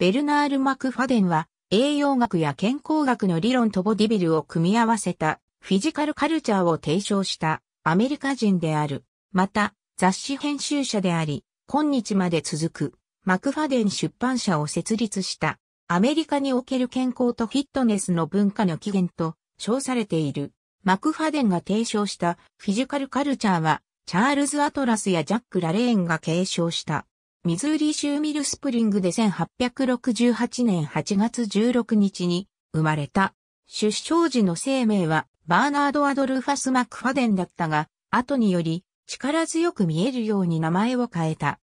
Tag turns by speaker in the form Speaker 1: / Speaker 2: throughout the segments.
Speaker 1: ベルナール・マクファデンは、栄養学や健康学の理論とボディビルを組み合わせた、フィジカルカルチャーを提唱したアメリカ人である。また、雑誌編集者であり、今日まで続く、マクファデン出版社を設立した、アメリカにおける健康とフィットネスの文化の起源と称されている。マクファデンが提唱したフィジカルカルチャーは、チャールズ・アトラスやジャック・ラレーンが継承したミズーリ州ミルスプリングで1868年8月16日に生まれた。出生時の生命はバーナード・アドルファス・マクファデンだったが、後により力強く見えるように名前を変えた。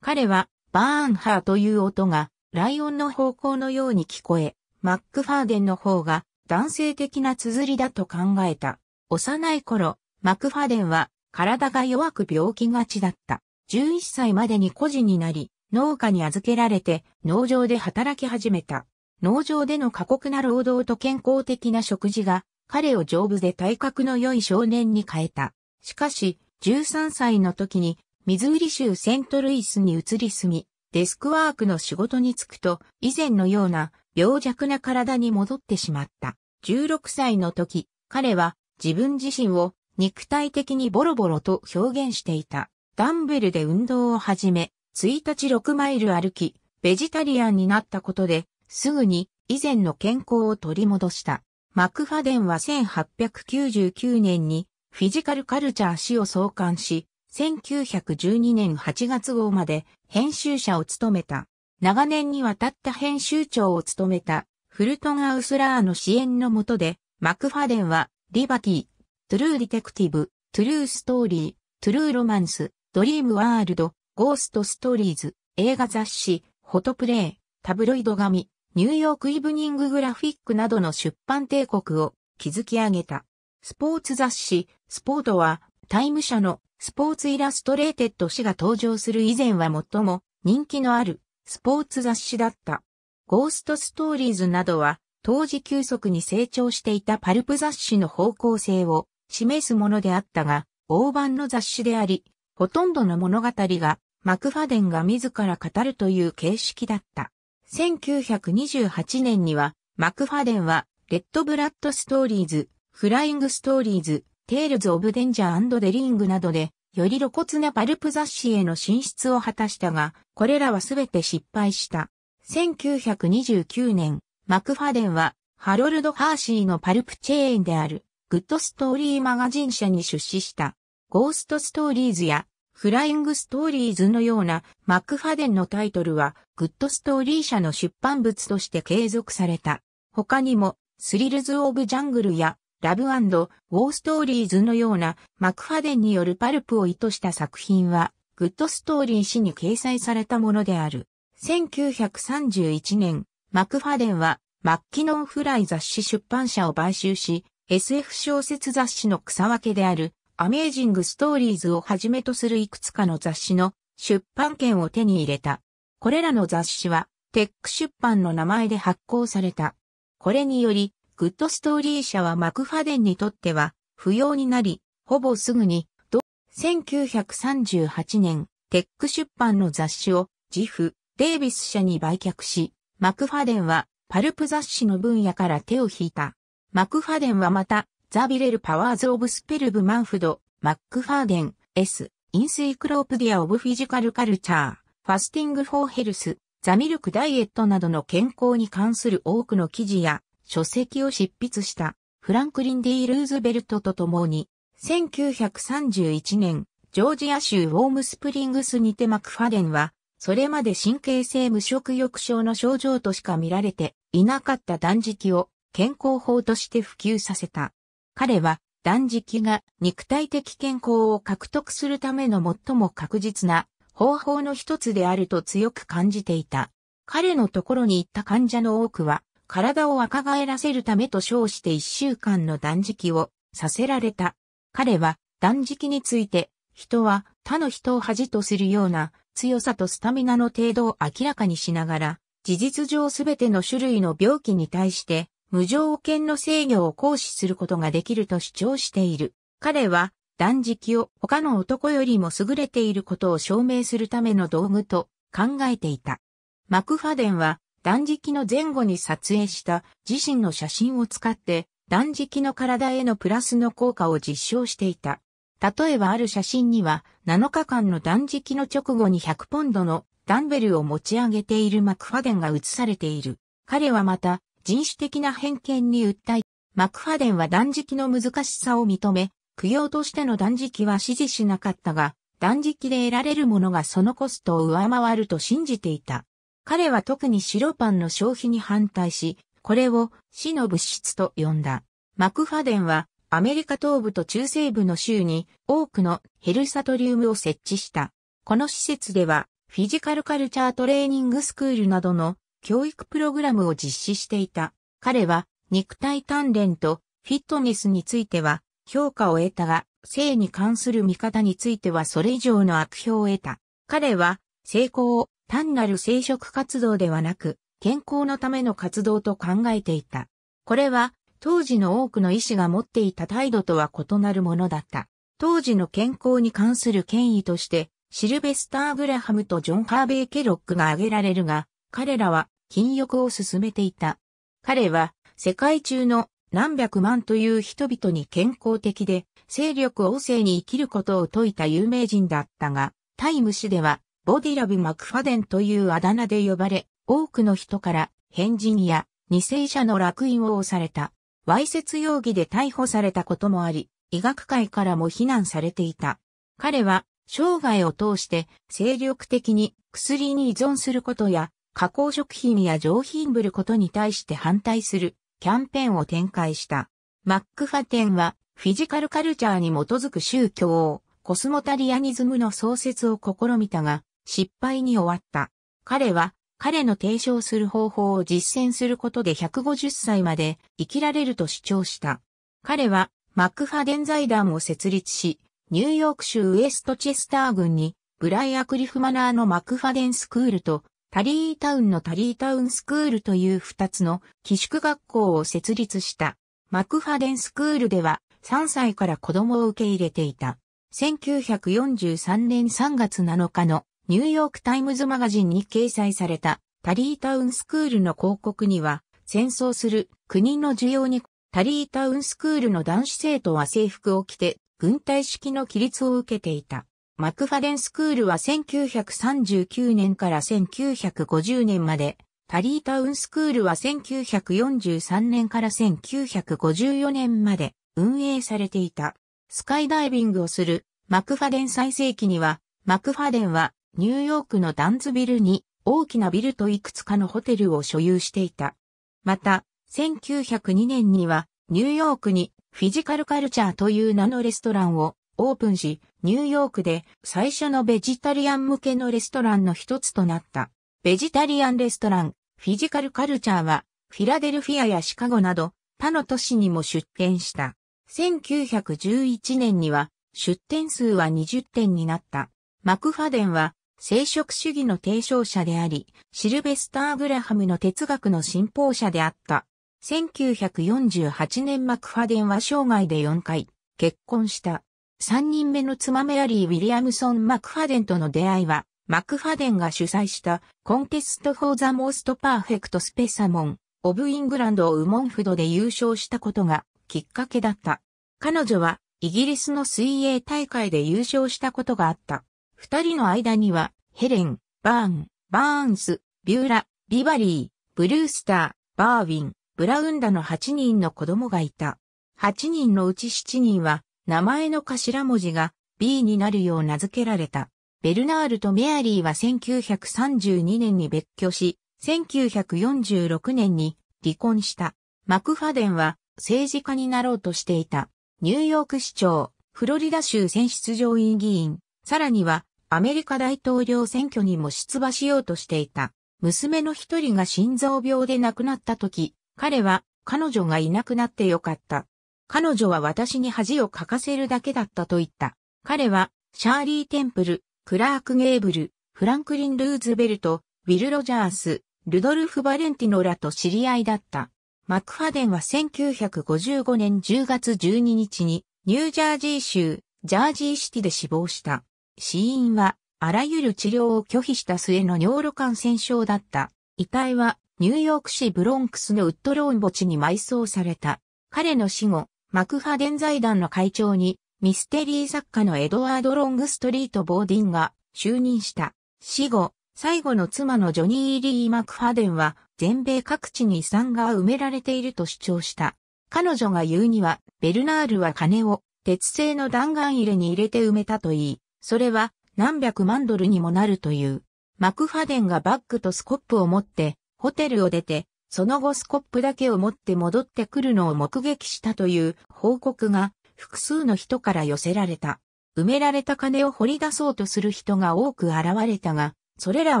Speaker 1: 彼はバーンハーという音がライオンの方向のように聞こえ、マックファーデンの方が男性的な綴りだと考えた。幼い頃、マクファーデンは体が弱く病気がちだった。11歳までに孤児になり、農家に預けられて農場で働き始めた。農場での過酷な労働と健康的な食事が彼を丈夫で体格の良い少年に変えた。しかし、13歳の時にミズーリ州セントルイスに移り住み、デスクワークの仕事に就くと、以前のような病弱な体に戻ってしまった。16歳の時、彼は自分自身を肉体的にボロボロと表現していた。ダンベルで運動を始め、1日6マイル歩き、ベジタリアンになったことで、すぐに以前の健康を取り戻した。マクファデンは1899年にフィジカルカルチャー誌を創刊し、1912年8月号まで編集者を務めた。長年にわたった編集長を務めたフルトン・アウスラーの支援のもとで、マクファデンはリバティ、トゥルー・ディテクティブ、トゥルー・ストーリー、トゥルー・ロマンス、ドリームワールド、ゴーストストーリーズ、映画雑誌、フォトプレイ、タブロイド紙、ニューヨークイブニンググラフィックなどの出版帝国を築き上げた。スポーツ雑誌、スポートは、タイム社のスポーツイラストレーテッド誌が登場する以前は最も人気のあるスポーツ雑誌だった。ゴーストストーリーズなどは、当時急速に成長していたパルプ雑誌の方向性を示すものであったが、大判の雑誌であり、ほとんどの物語がマクファデンが自ら語るという形式だった。1928年にはマクファデンはレッドブラッドストーリーズ、フライングストーリーズ、テールズ・オブ・デンジャーデリングなどでより露骨なパルプ雑誌への進出を果たしたが、これらはすべて失敗した。1929年、マクファデンは、ハロルド・ハーシーのパルプチェーンである、グッドストーリーマガジン社に出資した。ゴーストストーリーズやフライングストーリーズのようなマックファデンのタイトルはグッドストーリー社の出版物として継続された。他にもスリルズ・オブ・ジャングルやラブウォーストーリーズのようなマクファデンによるパルプを意図した作品はグッドストーリー誌に掲載されたものである。1931年、マクファデンはマッキノンフライ雑誌出版社を買収し、SF 小説雑誌の草分けであるアメージングストーリーズをはじめとするいくつかの雑誌の出版権を手に入れた。これらの雑誌は、テック出版の名前で発行された。これにより、グッドストーリー社はマクファデンにとっては不要になり、ほぼすぐに、同1938年、テック出版の雑誌をジフ・デイビス社に売却し、マクファデンはパルプ雑誌の分野から手を引いた。マクファデンはまた、ザ・ビレル・パワーズ・オブ・スペルブ・マンフド、マック・ファーデン、S、インスイクロープディア・オブ・フィジカル・カルチャー、ファスティング・フォー・ヘルス、ザ・ミルク・ダイエットなどの健康に関する多くの記事や書籍を執筆したフランクリン・ D・ ルーズベルトと共に、1931年、ジョージア州ウォームスプリングスにてマクファデンは、それまで神経性無食欲症の症状としか見られていなかった断食を健康法として普及させた。彼は断食が肉体的健康を獲得するための最も確実な方法の一つであると強く感じていた。彼のところに行った患者の多くは、体を若返らせるためと称して一週間の断食をさせられた。彼は断食について、人は他の人を恥とするような強さとスタミナの程度を明らかにしながら、事実上すべての種類の病気に対して無条件の制御を行使することができると主張している。彼は断食を他の男よりも優れていることを証明するための道具と考えていた。マクファデンは断食の前後に撮影した自身の写真を使って断食の体へのプラスの効果を実証していた。例えばある写真には7日間の断食の直後に100ポンドのダンベルを持ち上げているマクファデンが写されている。彼はまた人種的な偏見に訴え、マクファデンは断食の難しさを認め、供養としての断食は支持しなかったが、断食で得られるものがそのコストを上回ると信じていた。彼は特に白パンの消費に反対し、これを死の物質と呼んだ。マクファデンはアメリカ東部と中西部の州に多くのヘルサトリウムを設置した。この施設ではフィジカルカルチャートレーニングスクールなどの教育プログラムを実施していた。彼は肉体鍛錬とフィットネスについては評価を得たが、性に関する見方についてはそれ以上の悪評を得た。彼は成功を単なる生殖活動ではなく、健康のための活動と考えていた。これは当時の多くの医師が持っていた態度とは異なるものだった。当時の健康に関する権威として、シルベスター・グラハムとジョン・ハーベイ・ケロックが挙げられるが、彼らは禁欲を進めていた。彼は世界中の何百万という人々に健康的で、勢力旺盛に生きることを説いた有名人だったが、タイム誌では、ボディラブ・マクファデンというあだ名で呼ばれ、多くの人から変人や偽世者の落印を押された。わいせつ容疑で逮捕されたこともあり、医学界からも非難されていた。彼は、生涯を通して精力的に薬に依存することや加工食品や上品ぶることに対して反対するキャンペーンを展開した。マックファテンはフィジカルカルチャーに基づく宗教をコスモタリアニズムの創設を試みたが失敗に終わった。彼は彼の提唱する方法を実践することで150歳まで生きられると主張した。彼はマックファデン財団を設立し、ニューヨーク州ウエストチェスター郡にブライアクリフマナーのマクファデンスクールとタリータウンのタリータウンスクールという二つの寄宿学校を設立した。マクファデンスクールでは3歳から子供を受け入れていた。1943年3月7日のニューヨークタイムズマガジンに掲載されたタリータウンスクールの広告には戦争する国の需要にタリータウンスクールの男子生徒は制服を着て軍隊式の規律を受けていた。マクファデンスクールは1939年から1950年まで、タリータウンスクールは1943年から1954年まで運営されていた。スカイダイビングをするマクファデン最盛期には、マクファデンはニューヨークのダンズビルに大きなビルといくつかのホテルを所有していた。また、1902年にはニューヨークにフィジカルカルチャーという名のレストランをオープンし、ニューヨークで最初のベジタリアン向けのレストランの一つとなった。ベジタリアンレストラン、フィジカルカルチャーは、フィラデルフィアやシカゴなど、他の都市にも出店した。1911年には、出店数は20店になった。マクファデンは、生殖主義の提唱者であり、シルベスター・グラハムの哲学の信奉者であった。1948年マクファデンは生涯で4回、結婚した。三人目の妻メアリー・ウィリアムソン・マクファデンとの出会いは、マクファデンが主催したコンテスト・フォー・ザ・モースト・パーフェクト・スペサモン・オブ・イングランド・ウモンフドで優勝したことがきっかけだった。彼女はイギリスの水泳大会で優勝したことがあった。二人の間にはヘレン、バーン、バーンス、ビューラ、ビバリー、ブルースター、バーウィン、ブラウンダの8人の子供がいた。8人のうち7人は名前の頭文字が B になるよう名付けられた。ベルナールとメアリーは1932年に別居し、1946年に離婚した。マクファデンは政治家になろうとしていた。ニューヨーク市長、フロリダ州選出上院議員、さらにはアメリカ大統領選挙にも出馬しようとしていた。娘の一人が心臓病で亡くなった時、彼は彼女がいなくなってよかった。彼女は私に恥をかかせるだけだったと言った。彼は、シャーリー・テンプル、クラーク・ゲーブル、フランクリン・ルーズベルト、ウィル・ロジャース、ルドルフ・バレンティノらと知り合いだった。マクファデンは1955年10月12日に、ニュージャージー州、ジャージーシティで死亡した。死因は、あらゆる治療を拒否した末の尿路感染症だった。遺体は、ニューヨーク市ブロンクスのウッドローン墓地に埋葬された。彼の死後、マクファデン財団の会長に、ミステリー作家のエドワード・ロングストリート・ボーディンが就任した。死後、最後の妻のジョニー・リー・マクファデンは、全米各地に遺産が埋められていると主張した。彼女が言うには、ベルナールは金を鉄製の弾丸入れに入れて埋めたといい、それは何百万ドルにもなるという。マクファデンがバッグとスコップを持って、ホテルを出て、その後スコップだけを持って戻ってくるのを目撃したという報告が複数の人から寄せられた。埋められた金を掘り出そうとする人が多く現れたが、それら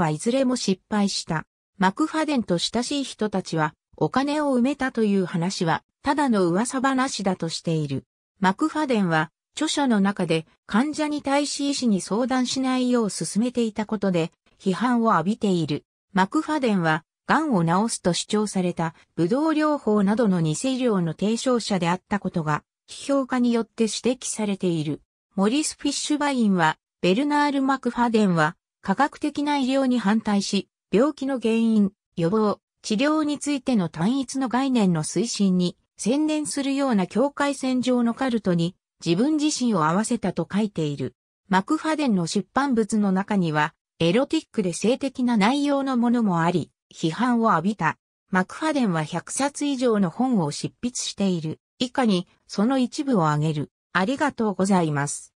Speaker 1: はいずれも失敗した。マクファデンと親しい人たちは、お金を埋めたという話は、ただの噂話だとしている。マクファデンは、著書の中で患者に対し医師に相談しないよう勧めていたことで、批判を浴びている。マクファデンは、癌を治すと主張された、武道療法などの偽医療の提唱者であったことが、批評家によって指摘されている。モリス・フィッシュバインは、ベルナール・マクファデンは、科学的な医療に反対し、病気の原因、予防、治療についての単一の概念の推進に、専念するような境界線上のカルトに、自分自身を合わせたと書いている。マクファデンの出版物の中には、エロティックで性的な内容のものもあり、批判を浴びた。マクファデンは100冊以上の本を執筆している。以下に、その一部を挙げる。ありがとうございます。